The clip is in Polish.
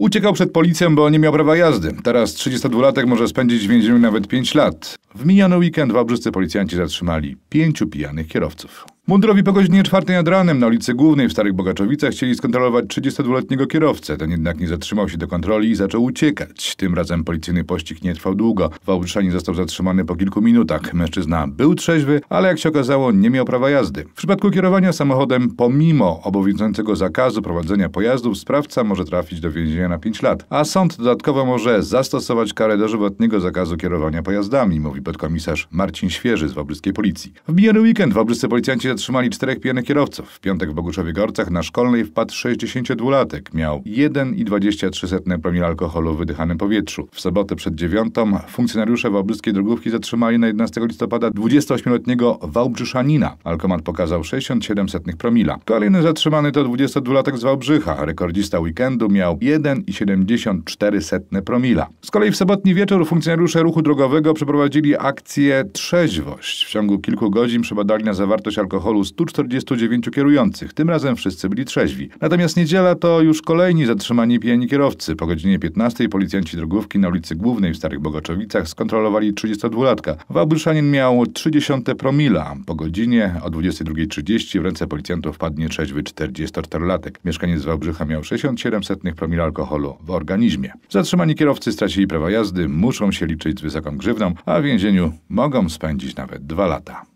Uciekał przed policją, bo nie miał prawa jazdy. Teraz 32-latek może spędzić w więzieniu nawet 5 lat. W miniony weekend w policjanci zatrzymali pięciu pijanych kierowców. Mundrowi po godzinie czwartej nad ranem na ulicy Głównej w Starych Bogaczowicach chcieli skontrolować 32-letniego kierowcę. Ten jednak nie zatrzymał się do kontroli i zaczął uciekać. Tym razem policyjny pościg nie trwał długo. Wałbrzyszanin został zatrzymany po kilku minutach. Mężczyzna był trzeźwy, ale jak się okazało nie miał prawa jazdy. W przypadku kierowania samochodem pomimo obowiązującego zakazu prowadzenia pojazdów sprawca może trafić do więzienia na 5 lat, a sąd dodatkowo może zastosować karę dożywotniego zakazu kierowania pojazdami, mówi mówi podkomisarz Marcin Świeży z wabryskiej policji. W miniony weekend wabrzyscy policjanci zatrzymali czterech pijanych kierowców. W piątek w Boguszowie Gorcach na szkolnej wpadł 62-latek. Miał 1,23 promila alkoholu w wydychanym powietrzu. W sobotę przed dziewiątą funkcjonariusze wałbrzyskiej drogówki zatrzymali na 11 listopada 28-letniego Wałbrzyszanina. Alkomat pokazał 67 promila. Kolejny zatrzymany to 22-latek z Wałbrzycha. Rekordzista weekendu miał 1,74 promila. Z kolei w sobotni wieczór funkcjonariusze ruchu drogowego przeprowadzili podjęli akcję Trzeźwość. W ciągu kilku godzin przebadali na zawartość alkoholu 149 kierujących. Tym razem wszyscy byli trzeźwi. Natomiast niedziela to już kolejni zatrzymani pijani kierowcy. Po godzinie 15 policjanci drogówki na ulicy Głównej w Starych Bogoczowicach skontrolowali 32-latka. Wałbryszanin miał 30 promila. Po godzinie o 22.30 w ręce policjantów padnie trzeźwy 44-latek. Mieszkaniec Wałbrzycha miał 67 promila alkoholu w organizmie. Zatrzymani kierowcy stracili prawa jazdy, muszą się liczyć z wysoką grzywną, a więc więzieniu mogą spędzić nawet dwa lata.